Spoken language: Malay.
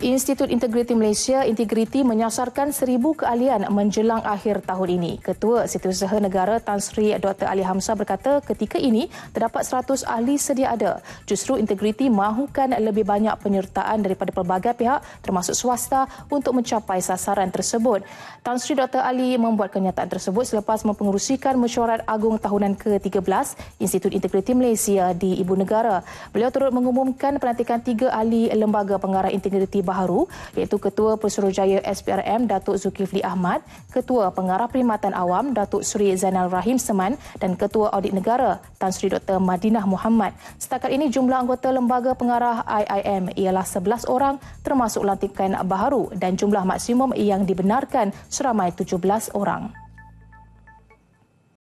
Institut Integriti Malaysia Integriti menyasarkan seribu kealian menjelang akhir tahun ini. Ketua Setiausaha Negara Tan Sri Dr. Ali Hamzah berkata ketika ini terdapat 100 ahli sedia ada. Justru Integriti mahukan lebih banyak penyertaan daripada pelbagai pihak termasuk swasta untuk mencapai sasaran tersebut. Tan Sri Dr. Ali membuat kenyataan tersebut selepas mempengerusikan mesyuarat agung tahunan ke-13 Institut Integriti Malaysia di Ibu Negara. Beliau turut mengumumkan penantikan tiga ahli lembaga pengarah integriti baharu iaitu Ketua Pesuruhjaya SPRM Datuk Zulkifli Ahmad, Ketua Pengarah Perkhidmatan Awam Datuk Seri Zainal Rahim Seman dan Ketua Audit Negara Tan Sri Dr Madinah Muhammad. Setakat ini jumlah anggota lembaga pengarah IIM ialah 11 orang termasuk lantikan baharu dan jumlah maksimum yang dibenarkan seramai 17 orang.